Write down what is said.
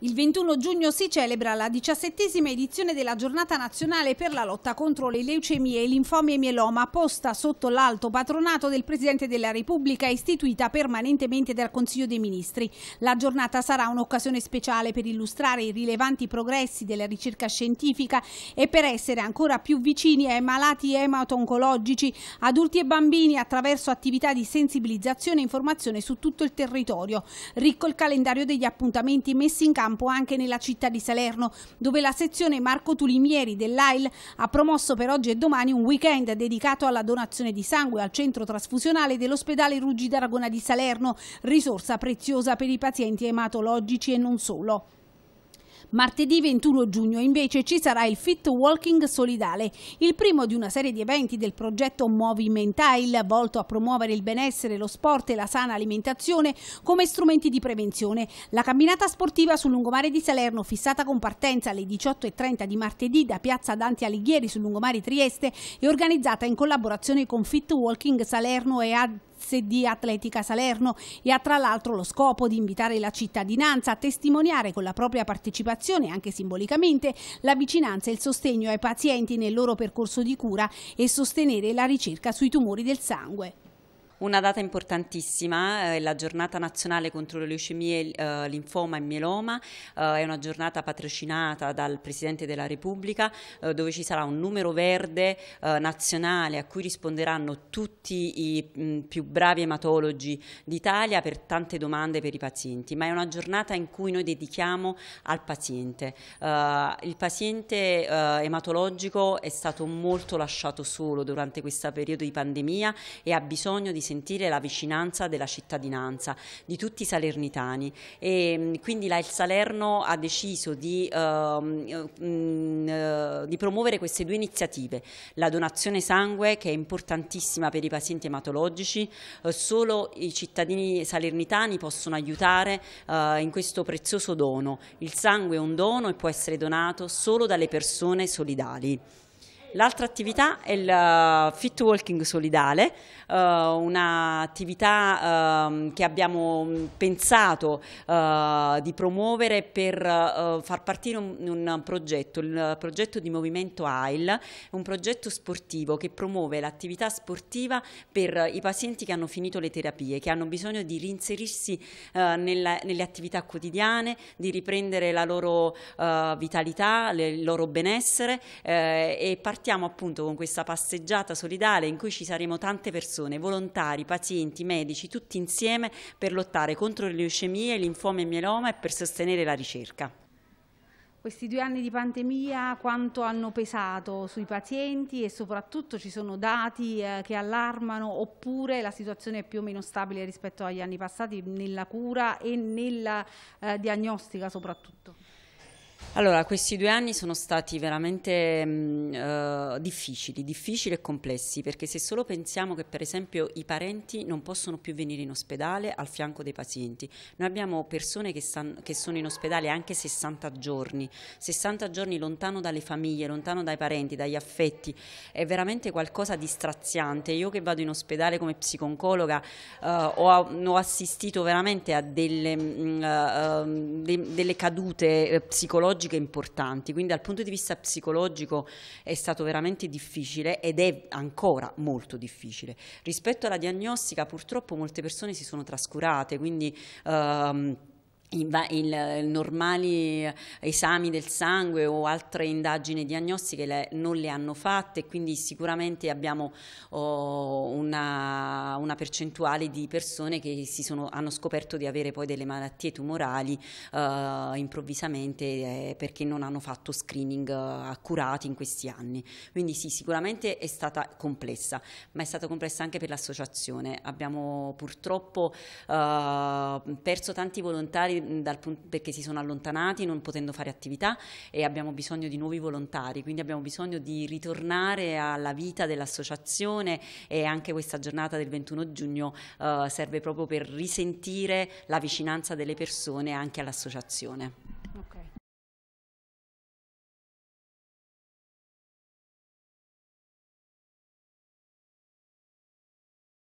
Il 21 giugno si celebra la diciassettesima edizione della giornata nazionale per la lotta contro le leucemie e linfomi e mieloma posta sotto l'alto patronato del Presidente della Repubblica istituita permanentemente dal Consiglio dei Ministri. La giornata sarà un'occasione speciale per illustrare i rilevanti progressi della ricerca scientifica e per essere ancora più vicini ai malati emato-oncologici, adulti e bambini attraverso attività di sensibilizzazione e informazione su tutto il territorio. Ricco il calendario degli appuntamenti messi in campo campo anche nella città di Salerno, dove la sezione Marco Tulimieri dell'AIL ha promosso per oggi e domani un weekend dedicato alla donazione di sangue al centro trasfusionale dell'ospedale Ruggi d'Aragona di Salerno, risorsa preziosa per i pazienti ematologici e non solo. Martedì 21 giugno invece ci sarà il Fit Walking Solidale, il primo di una serie di eventi del progetto Movimentile, volto a promuovere il benessere, lo sport e la sana alimentazione come strumenti di prevenzione. La camminata sportiva sul lungomare di Salerno fissata con partenza alle 18.30 di martedì da piazza Dante Alighieri sul lungomare Trieste è organizzata in collaborazione con Fit Walking Salerno e Ad Servizi di Atletica Salerno e ha tra l'altro lo scopo di invitare la cittadinanza a testimoniare con la propria partecipazione, anche simbolicamente, la vicinanza e il sostegno ai pazienti nel loro percorso di cura e sostenere la ricerca sui tumori del sangue. Una data importantissima eh, è la giornata nazionale contro le leucemie, eh, linfoma e mieloma, eh, è una giornata patrocinata dal Presidente della Repubblica dove ci sarà un numero verde nazionale a cui risponderanno tutti i mm, più bravi ematologi d'Italia per tante domande per i pazienti, ma è una giornata in cui noi dedichiamo al paziente. il paziente ematologico è stato molto lasciato solo durante questo periodo di pandemia e ha bisogno di sentire la vicinanza della cittadinanza, di tutti i salernitani e mm, quindi la Il Salerno ha deciso di, ehm, mm, eh, di promuovere queste due iniziative, la donazione sangue che è importantissima per i pazienti ematologici, eh, solo i cittadini salernitani possono aiutare eh, in questo prezioso dono, il sangue è un dono e può essere donato solo dalle persone solidali. L'altra attività è il eh, Fit Walking solidale, uh, eh, un'attività uh, ehm, che abbiamo mm, pensato uh, di promuovere per far partire un, un, progetto, il progetto di Movimento AIL, un progetto sportivo che promuove l'attività sportiva per i pazienti che hanno finito le terapie, che hanno bisogno di reinserirsi nella, nelle attività quotidiane, di riprendere la loro vitalità, le, il loro benessere e partire partiamo appunto con questa passeggiata solidale in cui ci saremo tante persone, volontari, pazienti, medici, tutti insieme per lottare contro le leucemie, linfoma e mieloma e per sostenere la ricerca. Questi due anni di pandemia quanto hanno pesato sui pazienti e soprattutto ci sono dati eh, che allarmano oppure la situazione è più o meno stabile rispetto agli anni passati nella cura e nella eh, diagnostica soprattutto? Allora, questi due anni sono stati veramente mh, mm, eh, uh, difficili, difficili e complessi, perché se solo pensiamo che per esempio i parenti non possono più venire in ospedale al fianco dei pazienti, noi abbiamo persone che, san, che sono in ospedale anche 60 giorni, 60 giorni lontano dalle famiglie, lontano dai parenti, dagli affetti, è veramente qualcosa di straziante. Io che vado in ospedale come psiconcologa uh, ho, ho, assistito veramente a delle, mh, mm, eh, uh, ehm, de, delle cadute psicologiche, psicologiche importanti, quindi dal punto di vista psicologico è stato veramente difficile ed è ancora molto difficile. Rispetto alla diagnostica purtroppo molte persone si sono trascurate, quindi... Ehm, i, il, il, normali esami del sangue o altre indagini diagnostiche le, non le hanno fatte, quindi sicuramente abbiamo oh, una una, percentuale di persone che si sono, hanno scoperto di avere poi delle malattie tumorali uh, improvvisamente eh, perché non hanno fatto screening uh, accurati in questi anni. Quindi sì, sicuramente è stata complessa, ma è stata complessa anche per l'associazione. Abbiamo purtroppo uh, perso tanti volontari mm, dal, perché si sono allontanati non potendo fare attività e abbiamo bisogno di nuovi volontari, quindi abbiamo bisogno di ritornare alla vita dell'associazione e anche questa giornata del 21 21 giugno eh, serve proprio per risentire la vicinanza delle persone anche all'associazione.